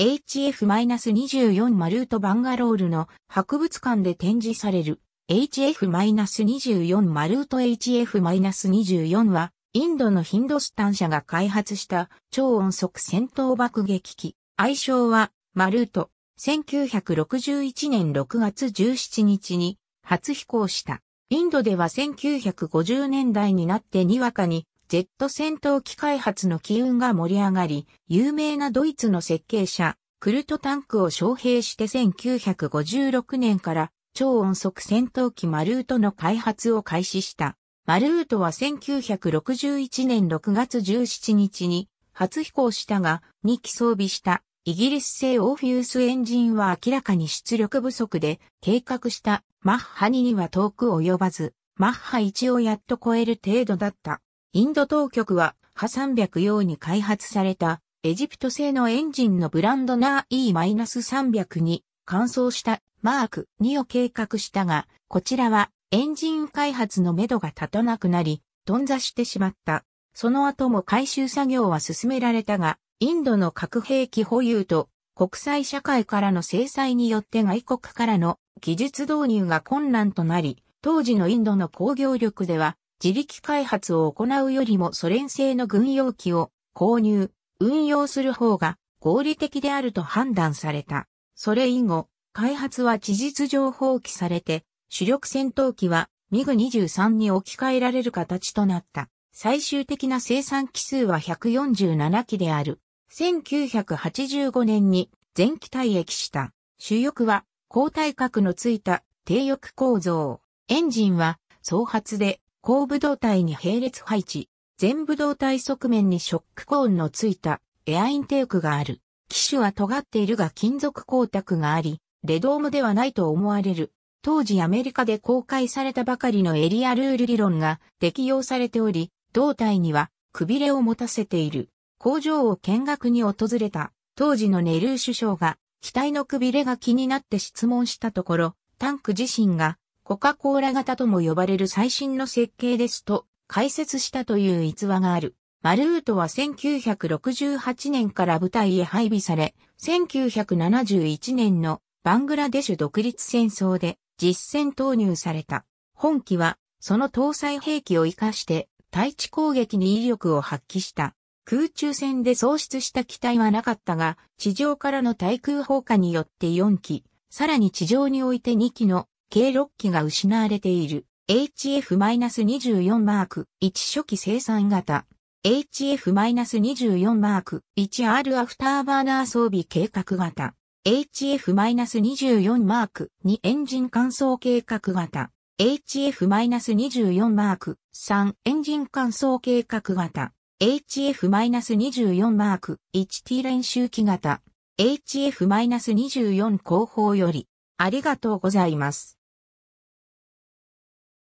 HF-24 マルートバンガロールの博物館で展示される HF-24 マルート HF-24 はインドのヒンドスタン社が開発した超音速戦闘爆撃機。愛称はマルート。1961年6月17日に初飛行した。インドでは1950年代になってにわかに Z 戦闘機開発の機運が盛り上がり、有名なドイツの設計者、クルトタンクを招聘して1956年から超音速戦闘機マルートの開発を開始した。マルートは1961年6月17日に初飛行したが、2機装備したイギリス製オーフィウスエンジンは明らかに出力不足で計画したマッハ2には遠く及ばず、マッハ1をやっと超える程度だった。インド当局は、ハ300用に開発された、エジプト製のエンジンのブランドナー E-300 に、換装したマーク2を計画したが、こちらはエンジン開発のめどが立たなくなり、頓挫してしまった。その後も回収作業は進められたが、インドの核兵器保有と国際社会からの制裁によって外国からの技術導入が困難となり、当時のインドの工業力では自力開発を行うよりもソ連製の軍用機を購入、運用する方が合理的であると判断された。それ以後、開発は事実上放棄されて、主力戦闘機はミグ23に置き換えられる形となった。最終的な生産機数は147機である。1985年に前期退役した。主翼は交代角のついた低翼構造。エンジンは総発で後部胴体に並列配置、全部胴体側面にショックコーンのついたエアインテークがある。機種は尖っているが金属光沢があり、レドームではないと思われる。当時アメリカで公開されたばかりのエリアルール理論が適用されており、胴体にはくびれを持たせている。工場を見学に訪れた当時のネルー首相が機体のくびれが気になって質問したところ、タンク自身がコカ・コーラ型とも呼ばれる最新の設計ですと解説したという逸話がある。マルートは1968年から部隊へ配備され、1971年のバングラデシュ独立戦争で実戦投入された。本機はその搭載兵器を活かして対地攻撃に威力を発揮した。空中戦で喪失した機体はなかったが、地上からの対空砲火によって4機、さらに地上において2機の計6機が失われている HF-24 マーク1初期生産型 HF-24 マーク 1R アフターバーナー装備計画型 HF-24 マーク2エンジン乾燥計画型 HF-24 マーク3エンジン乾燥計画型 HF-24 マーク 1T 練習機型 HF-24 後方よりありがとうございます。